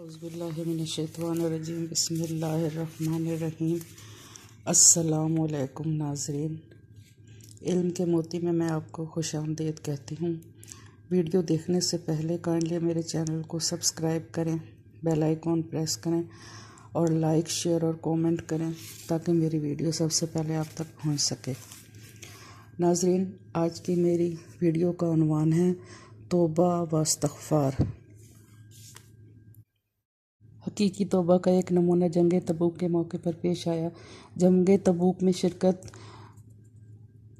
अज़बिल्लिनशैतवानरजीम बसमीम अल्लाम नाजरीन इल्म के मोती में मैं आपको खुश आमदेद कहती हूँ वीडियो देखने से पहले काइंडली मेरे चैनल को सब्सक्राइब करें बेल आइकॉन प्रेस करें और लाइक शेयर और कमेंट करें ताकि मेरी वीडियो सबसे पहले आप तक पहुँच सके नाजरीन आज की मेरी वीडियो का अनवान है तोबा व हकी की तोबा का एक नमूना जंग तबूक के मौके पर पेश आया जंग तबूक में शिरकत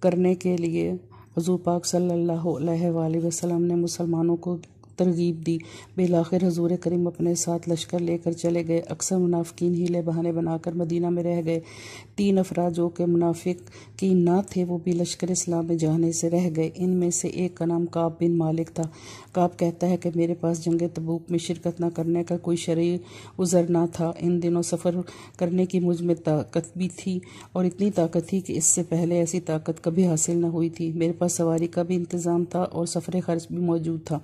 करने के लिए हजू पाक सल्ला वसलम ने मुसलमानों को तरगीब दी बिलाखिर हजूर करीम अपने साथ लश्कर लेकर चले गए अक्सर मुनाफिकीन हीले बहाने बनाकर मदीना में रह गए तीन अफराज जो के मुनाफिक की ना थे वो भी लश्कर इस्लाम में जाने से रह गए इनमें से एक का नाम काब बिन मालिक था काब कहता है कि मेरे पास जंग तबूक में शिरकत न करने का कोई शरी उज़र ना था इन दिनों सफ़र करने की मुझ में ताकत भी थी और इतनी ताकत थी कि इससे पहले ऐसी ताकत कभी हासिल न हुई थी मेरे पास सवारी का भी इंतज़ाम था और सफ़र खर्च भी मौजूद था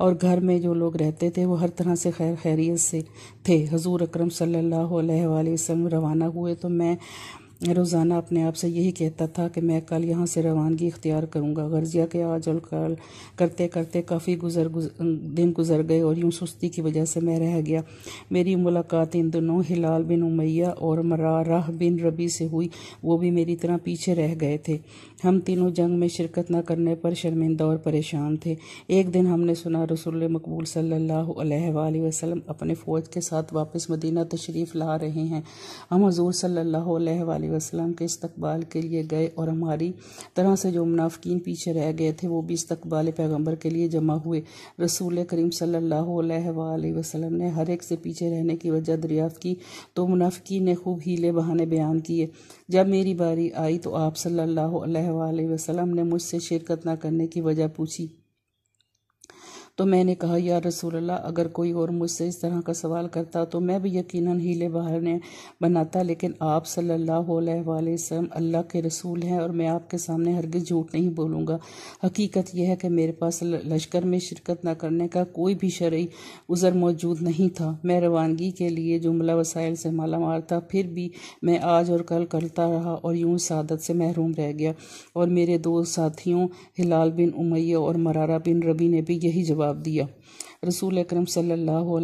और घर में जो लोग रहते थे वो हर तरह से खैर खैरियत से थे हजूर अक्रम सल्ला वसम रवाना हुए तो मैं रोज़ाना अपने आप से यही कहता था कि मैं कल यहाँ से रवानगी इख्तियार करूँगा गर्जिया के आज और कल करते करते काफ़ी गुजर, गुजर दिन गुजर गए और यूँ सुस्ती की वजह से मैं रह गया मेरी मुलाकात इन दोनों हिलाल बिन उमैया और मराराह बिन रबी से हुई वो भी मेरी तरह पीछे रह गए थे हम तीनों जंग में शिरकत न करने पर शर्मिंदा और परेशान थे एक दिन हमने सुना रसुल मकबूल सल्ला वसलम अपने फ़ौज के साथ वापस मदीना तशरीफ़ ला रहे हैं हम हजूर सल्ला वसल्लम के इस्तबाल के लिए गए और हमारी तरह से जो मुनाफिकीन पीछे रह गए थे वो भी इस्तबाल पैगम्बर के लिए जमा हुए रसूल करीम सल्ला वसलम ने हर एक से पीछे रहने की वजह दरियाफ़ की तो मुनाफिकीन ने खूब हीले बहाने बयान किए जब मेरी बारी आई तो आप सल्ला वसलम ने मुझसे शिरकत न करने की वजह पूछी तो मैंने कहा या रसूल अल्लाह अगर कोई और मुझसे इस तरह का सवाल करता तो मैं भी यकीनन हीले बहार ने बनाता लेकिन आप सल्लल्लाहु अलैहि वसल्लम अल्लाह के रसूल हैं और मैं आपके सामने हरगिज़ झूठ नहीं बोलूँगा हकीकत यह है कि मेरे पास लश्कर में शिरकत न करने का कोई भी शर्य उज़र मौजूद नहीं था मैं रवानगी के लिए जुमला वसाइल से माला मार था फिर भी मैं आज और कल करता रहा और यूँ सादत से महरूम रह गया और मेरे दो साथियों हिलाल बिन उमैया और मरारा बिन रबी ने भी यही जवाब जवाब दिया रसूल अक्रम सल्लल्लाहु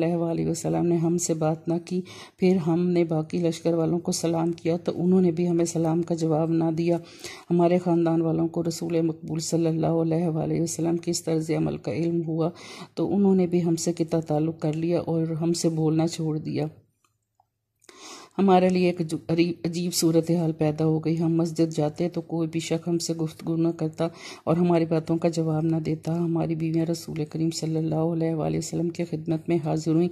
वसल्लम ने हमसे बात ना की फिर हमने बाकी लश्कर वालों को सलाम किया तो उन्होंने भी हमें सलाम का जवाब ना दिया हमारे ख़ानदान वालों को रसूल मकबूल सल्ला वसम किस इस तर्ज अमल का इल्म हुआ तो उन्होंने भी हमसे कितना ताल्लुक़ कर लिया और हमसे बोलना छोड़ दिया हमारे लिए एक अजीब सूरत हाल पैदा हो गई हम मस्जिद जाते तो कोई भी शक हमसे गुफ्तगु न करता और हमारी बातों का जवाब न देता हमारी बीवियाँ रसूल करीम सल्ला अलैहि की खिदमत में हाजिर हुई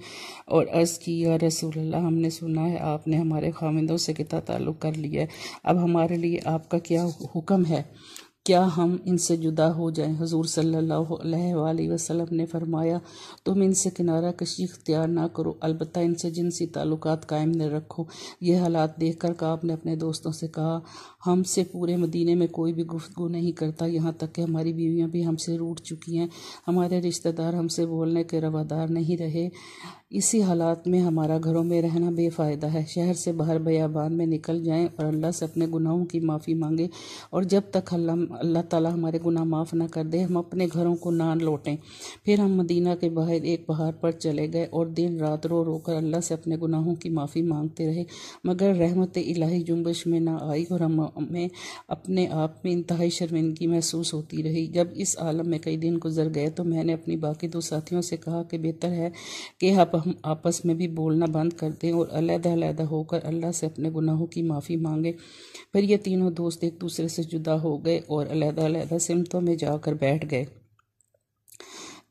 और अर्ज़ की या रसूल हमने सुना है आपने हमारे खामिंदों से कितना ताल्लुक़ कर लिया है अब हमारे लिए आपका क्या हुक्म है क्या हम इनसे जुदा हो जाएं हजूर सल्लल्लाहु अलैहि वसल्लम ने फरमाया तुम इनसे किनारा कशी इख्तियार ना करो अलबत् इनसे जिनसी ताल्लुक कायम न रखो ये हालात देख कर काब ने अपने दोस्तों से कहा हमसे पूरे मदीने में कोई भी गुफ्तु नहीं करता यहाँ तक कि हमारी बीवियाँ भी हमसे रूठ चुकी हैं हमारे रिश्तेदार हमसे बोलने के रवादार नहीं रहे इसी हालात में हमारा घरों में रहना बेफ़ायदा है शहर से बाहर बयाबान में निकल जाएं और अल्लाह से अपने गुनाहों की माफ़ी मांगें और जब तक अल्लाह अल्लाह ताला हमारे गुनाह माफ़ ना कर दे हम अपने घरों को ना लौटें फिर हम मदीना के बाहर एक पहाड़ पर चले गए और दिन रात रो रो कर अल्लाह से अपने गुनाहों की माफ़ी मांगते रहे मगर रहमत इलाही जुम्बश में ना आई और हम हमें अपने आप में इंतहाई शर्मिंदगी महसूस होती रही जब इस आलम में कई दिन गुजर गए तो मैंने अपनी बाकी दो साथियों से कहा कि बेहतर है कि आप हम आपस में भी बोलना बंद कर दें और अलग-अलग होकर अल्लाह से अपने गुनाहों की माफ़ी मांगें फिर ये तीनों दोस्त एक दूसरे से जुदा हो गए और अलग-अलग सिमतों में जाकर बैठ गए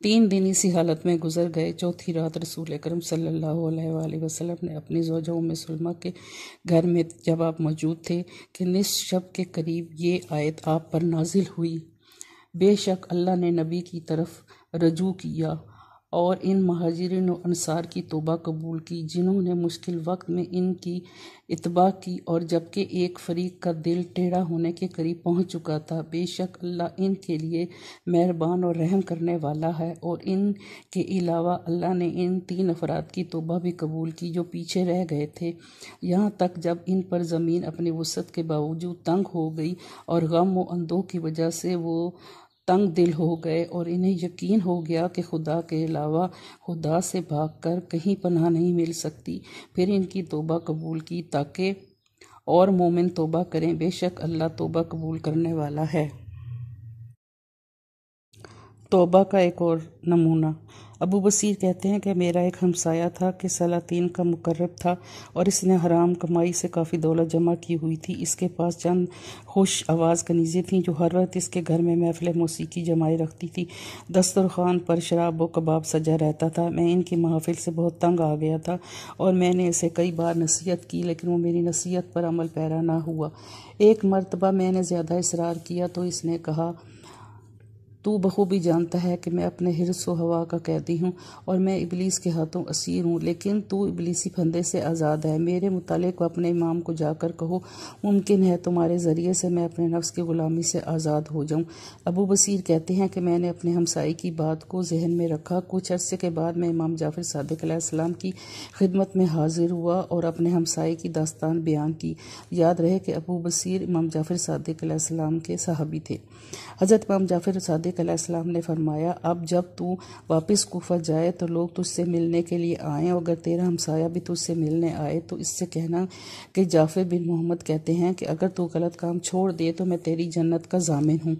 तीन दिन इसी हालत में गुजर गए चौथी रात रसूल करम सल्लल्लाहु अलैहि वसल्लम ने अपनी जोजा उम सलमा के घर में जब आप मौजूद थे कि निस शब के करीब ये आयत आप पर नाजिल हुई बेशक अल्लाह ने नबी की तरफ रजू किया और इन महाजिरिन अनसार की तोबा कबूल की जिन्होंने मुश्किल वक्त में इनकी इतबा की और जबकि एक फरीक का दिल टेढ़ा होने के करीब पहुंच चुका था बेशक अल्लाह इनके लिए मेहरबान और रहम करने वाला है और इन के अलावा अल्लाह ने इन तीन अफराद की तोबा भी कबूल की जो पीछे रह गए थे यहाँ तक जब इन पर ज़मीन अपनी वसत के बावजूद तंग हो गई और गम व अंदोह की वजह से वो तंग दिल हो गए और इन्हें यकीन हो गया कि खुदा के अलावा खुदा से भागकर कहीं पनाह नहीं मिल सकती फिर इनकी तोबा कबूल की ताकि और मोमिन तोबा करें बेशक अल्लाह तोबा कबूल करने वाला है तोबा का एक और नमूना अबू बसीर कहते हैं कि मेरा एक हमसाया था कि सलातीन का मुकर्रब था और इसने हराम कमाई से काफ़ी दौलत जमा की हुई थी इसके पास चंद खुश आवाज़ कनीज़ें थीं जो हर वक्त इसके घर में महफिल मौसीकी जमाए रखती थी दस्तरखान पर शराब व कबाब सजा रहता था मैं इनकी महाफिल से बहुत तंग आ गया था और मैंने इसे कई बार नसीहत की लेकिन वो मेरी नसीहत पर अमल पैरा ना हुआ एक मरतबा मैंने ज़्यादा इसरार किया तो इसने कहा तू बखूबी जानता है कि मैं अपने हिरस व हवा का कैदी हूँ और मैं इबलीस के हाथों असीर हूँ लेकिन तू इबलीसी फंदे से आज़ाद है मेरे मुतालिक अपने इमाम को जाकर कहो मुमकिन है तुम्हारे ज़रिए से मैं अपने नफ्स की ग़ुलामी से आज़ाद हो जाऊँ अबू बसीर कहते हैं कि मैंने अपने हमसाई की बात को जहन में रखा कुछ अरसे के बाद मैं इमाम जाफ़िर सदक की खिदमत में हाजिर हुआ और अपने हमसाई की दास्तान बयान की याद रहे कि अबू बसीर इमाम जाफ़िर सदक के सहाबी थे हज़रत इमाम जाफिर सदक सादिक अलैहिस्सलाम ने फरमाया अब जब तू वापस कोफा जाए तो लोग तुझसे मिलने के लिए और अगर तेरा हमसाया भी तुझसे मिलने आए तो इससे कहना कि जाफे बिन मोहम्मद कहते हैं कि अगर तू गलत काम छोड़ दे तो मैं तेरी जन्नत का जामिन हूँ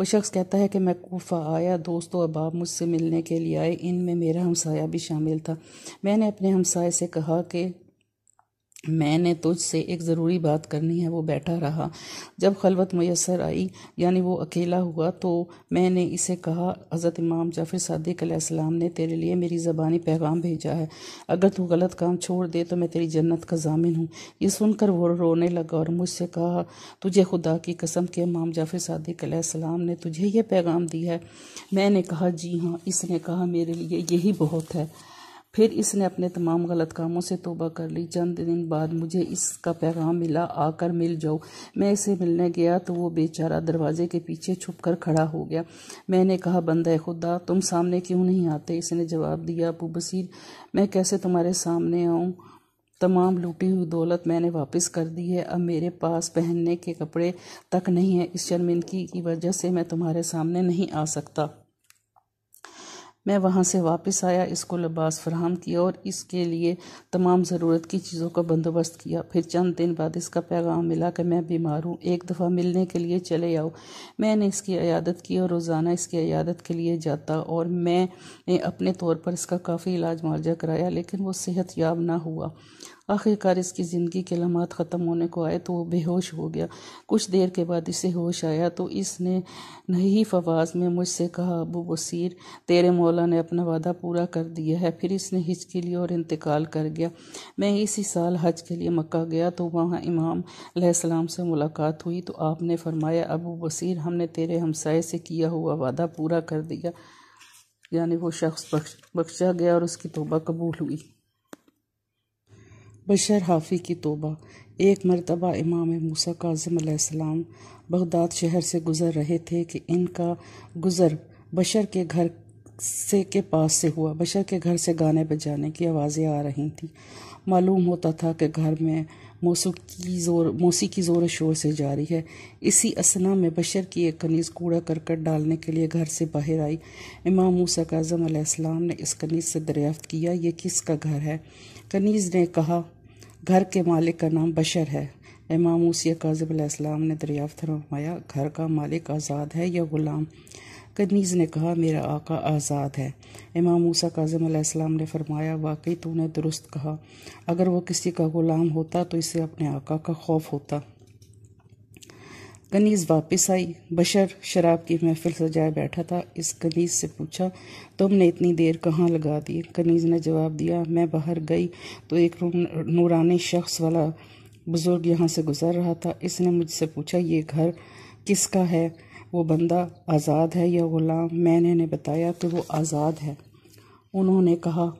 वो शख्स कहता है कि मैं कोफा आया दोस्तों अबाब मुझसे मिलने के लिए आए इनमें मेरा हमसाया भी शामिल था मैंने अपने हमसाये से कहा कि मैंने तुझसे एक ज़रूरी बात करनी है वो बैठा रहा जब ख़लबत मैसर आई यानी वो अकेला हुआ तो मैंने इसे कहा हज़रत इमाम जाफिर सदक सलाम ने तेरे लिए मेरी ज़बानी पैगाम भेजा है अगर तू गलत काम छोड़ दे तो मैं तेरी जन्नत का जामिन हूँ ये सुनकर वो रोने लगा और मुझसे कहा तुझे खुदा की कसम के इमाम जाफ़िर सदक सलाम ने तुझे यह पैगाम दिया है मैंने कहा जी हाँ इसने कहा मेरे लिए यही बहुत है फिर इसने अपने तमाम गलत कामों से तोबा कर ली चंद दिन बाद मुझे इसका पैगाम मिला आकर मिल जाओ मैं इसे मिलने गया तो वो बेचारा दरवाजे के पीछे छुप कर खड़ा हो गया मैंने कहा बंदा खुदा तुम सामने क्यों नहीं आते इसने जवाब दिया अबू बसीर मैं कैसे तुम्हारे सामने आऊँ तमाम लूटी हुई दौलत मैंने वापस कर दी है अब मेरे पास पहनने के कपड़े तक नहीं है इस शर्मिंदगी की वजह से मैं तुम्हारे सामने नहीं आ सकता मैं वहाँ से वापस आया इसको लिबास फ्राहम किया और इसके लिए तमाम ज़रूरत की चीज़ों का बंदोबस्त किया फिर चंद दिन बाद इसका पैगाम मिला कि मैं बीमार हूँ एक दफ़ा मिलने के लिए चले आओ मैंने इसकी अयादत की और रोज़ाना इसकी अयादत के लिए जाता और मैंने अपने तौर पर इसका काफ़ी इलाज मुआवजा कराया लेकिन वो सेहत याब ना हुआ आखिरकार इसकी ज़िंदगी के लम्हात ख़त्म होने को आए तो वो बेहोश हो गया कुछ देर के बाद इसे होश आया तो इसने नहीं फवाज में मुझसे कहा अबू बसीर तेरे मौला ने अपना वादा पूरा कर दिया है फिर इसने हिज के लिए और इंतकाल कर गया मैं इसी साल हज के लिए मक्का गया तो वहाँ इमाम सलाम से मुलाकात हुई तो आपने फरमाया अबू बसीर हमने तेरे हमसाये से किया हुआ वादा पूरा कर दिया यानी वो शख्स बख्शा गया और उसकी तोबा कबूल हुई बशर हाफ़ी की तोबा एक मरतबा इमाम मूसा काजम बगदाद शहर से गुज़र रहे थे कि इनका गुज़र बशर के घर से के पास से हुआ बशर के घर से गाने बजाने की आवाज़ें आ रही थीं मालूम होता था कि घर में मौसीकी ज़ोर मौसीकी ज़ोर शोर से जारी है इसी असना में बशर की एक कनीज़ कूड़ा करकट डालने के लिए घर से बाहर आई इमाम मूसा काजम ने इस कनीज़ से दरियाफ़्त किया ये किसका घर है कनीज़ ने कहा घर के मालिक का नाम बशर है इमाम मूसिया काजबलाम ने दरियाफ्त फरमाया घर का मालिक आज़ाद है या ग़ुलाम कनीज़ ने कहा मेरा आका आज़ाद है इमाम मूसा काजम ने फरमाया वाकई तूने दुरुस्त कहा अगर वो किसी का ग़ुलाम होता तो इसे अपने आका का खौफ होता कनीज़ वापस आई बशर शराब की महफिल सजाए बैठा था इस कनीज़ से पूछा तुमने इतनी देर कहाँ लगा दी कनीज़ ने जवाब दिया मैं बाहर गई तो एक नूरानी शख्स वाला बुज़ुर्ग यहाँ से गुज़र रहा था इसने मुझसे पूछा ये घर किसका है वो बंदा आज़ाद है या ग़ुलाम मैंने ने बताया कि तो वो आज़ाद है उन्होंने कहा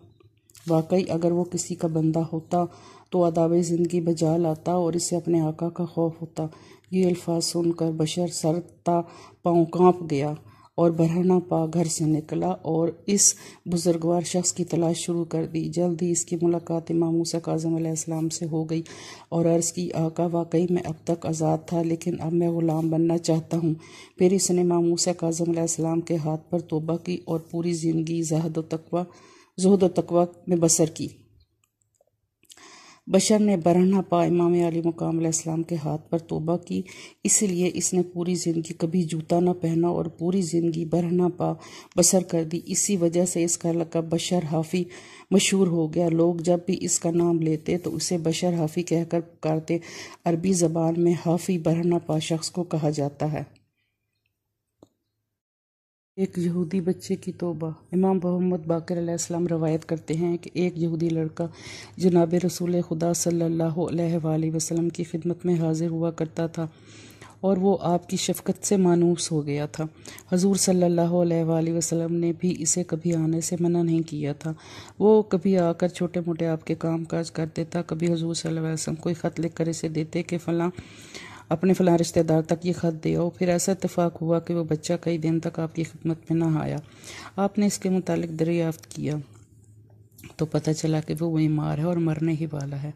वाकई अगर वो किसी का बंदा होता तो अदाब ज़िंदगी बजा लाता और इसे अपने आका का खौफ होता ये अल्फाज सुनकर बशर सरता पाँव कांप गया और बरहना पा घर से निकला और इस बुजुर्गवार शख्स की तलाश शुरू कर दी जल्द ही इसकी मुलाकात इमाम मूसा काजम से हो गई और अर्ज़ की आका वाकई में अब तक आज़ाद था लेकिन अब मैं ग़ुलाम बनना चाहता हूँ फिर इसने इमाम काजम के हाथ पर तोबा की और पूरी ज़िंदगी जहद तकवा जहद तकवा में बसर की बशर ने बरहना पा इमाम अली मकाम इस्लाम के हाथ पर तोबा की इसलिए इसने पूरी ज़िंदगी कभी जूता ना पहना और पूरी ज़िंदगी बरहना पा बसर कर दी इसी वजह से इसका लकब बशर हाफ़ी मशहूर हो गया लोग जब भी इसका नाम लेते तो उसे बशर हाफ़ी कहकर पुकारते अरबी ज़बान में हाफ़ी बरहना पा शख्स को कहा जाता है एक यहूदी बच्चे की तोबा इमाम मोहम्मद बाकर अलैहिस्सलाम रवायत करते हैं कि एक यहूदी लड़का जनाब रसूल खुदा सल्लल्लाहु अलैहि वसल्लम की खिदमत में हाजिर हुआ करता था और वो आपकी शफकत से मानूस हो गया था हजूर सल्लल्लाहु अलैहि वसल्लम ने भी इसे कभी आने से मना नहीं किया था वो कभी आकर छोटे मोटे आपके काम काज कर देता कभी हजूर सल वसम कोई ख़त लिख कर इसे देते कि फ़लाँ अपने फ़ला रिश्तेदार तक ये ख़त दिया और फिर ऐसा इतफाक़ हुआ कि वह बच्चा कई दिन तक आपकी खिदमत में ना आया आपने इसके मुतालिक दरियाफ़्त किया तो पता चला कि वो बीमार है और मरने ही वाला है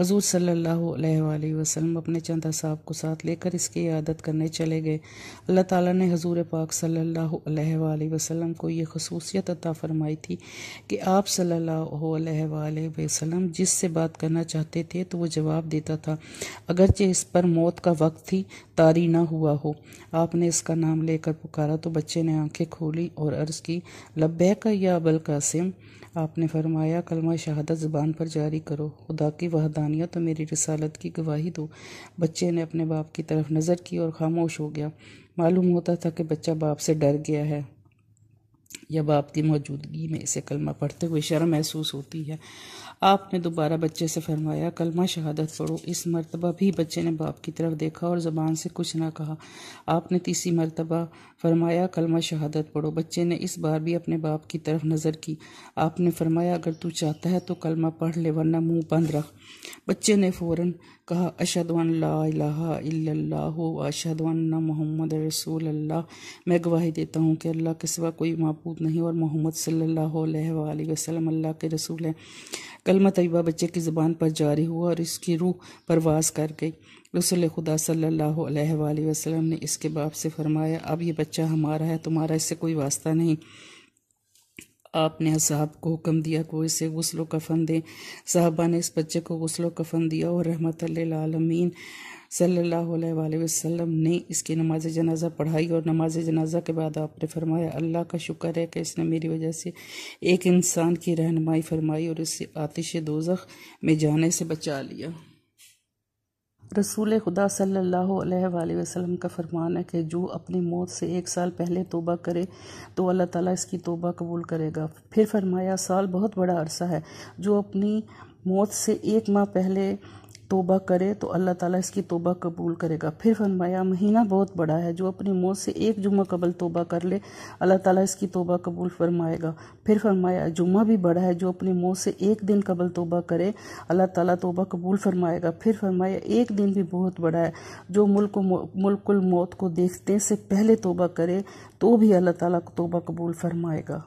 हजूर सल्लल्लाहु अलैहि वसल्लम अपने चंदा साहब को साथ लेकर इसकी आदत करने चले गए अल्लाह ताला ने हजूर पाक सल्लल्लाहु अलैहि वसल्लम को ये खसूसियत अता फरमाई थी कि आप सल्ला वसलम जिससे बात करना चाहते थे तो वो जवाब देता था अगरचे इस पर मौत का वक्त थी तारी ना हुआ हो आपने इसका नाम लेकर पुकारा तो बच्चे ने आंखें खोली और अर्ज की लब्बे का या अबल कासिम आपने फरमाया कलमा शहादत ज़बान पर जारी करो खुदा की वहदानियत तो मेरी रसालत की गवाही दो बच्चे ने अपने बाप की तरफ नज़र की और खामोश हो गया मालूम होता था कि बच्चा बाप से डर गया है या बाप की मौजूदगी में इसे कलमा पढ़ते हुए शर्म महसूस होती है आपने दोबारा बच्चे से फरमाया कलमा शहादत पढ़ो इस मरतबा भी बच्चे ने बाप की तरफ देखा और ज़बान से कुछ ना कहा आपने तीसरी मरतबा फरमाया कलमा शहादत पढ़ो बच्चे ने इस बार भी अपने बाप की तरफ नज़र की आपने फरमाया अगर तू चाहता है तो कलमा पढ़ ले वरना मुंह बंद रख बच्चे ने फ़ौरन कहा अशद ला अशदवान मोहम्मद रसूल अल्लाह मैं गवाही देता हूँ कि अल्लाह के सिवा कोई मापू मखलूक नहीं और मोहम्मद वसल्लम अल्लाह के रसूल हैं कलमा तयबा बच्चे की ज़बान पर जारी हुआ और इसकी रूह परवास कर गई रसूल खुदा सल्ला वसलम ने इसके बाप से फरमाया अब ये बच्चा हमारा है तुम्हारा इससे कोई वास्ता नहीं आपने साहब को हुक्म दिया कि वो इसे गसल कफन दें साहबा ने इस बच्चे को गसलो कफन दिया और रहमत आलमीन सल्लल्लाहु अलैहि वसल्लम ने इसकी नमाज जनाजा पढ़ाई और नमाज जनाजा के बाद आपने फरमाया अल्लाह का शुक्र है कि इसने मेरी वजह से एक इंसान की रहनमाई फरमाई और इससे आतिश दोजख में जाने से बचा लिया रसूल खुदा सल्लल्लाहु अलैहि वसल्लम का फरमान है कि जो अपनी मौत से एक साल पहले तोबा करे तो अल्लाह ताला इसकी तोबा कबूल करेगा फिर फरमाया साल बहुत बड़ा अरसा है जो अपनी मौत से एक माह पहले तोबा करे तो अल्लाह ताला इसकी तोबा कबूल करेगा फिर फरमाया महीना बहुत बड़ा है जो अपनी मौत से एक जुमा कबल तोबा कर ले अल्लाह ताला इसकी तोबा कबूल फरमाएगा फिर फरमाया जुमा भी बड़ा है जो अपनी मौत से एक दिन कबल तोबा करे अल्लाह ताला तोबा कबूल फरमाएगा फिर फरमाया एक दिन भी बहुत बड़ा है जो मुल्क मुल्कुल मौत को देखते से पहले तोबा करे तो भी अल्लाह ताला तोबा कबूल फरमाएगा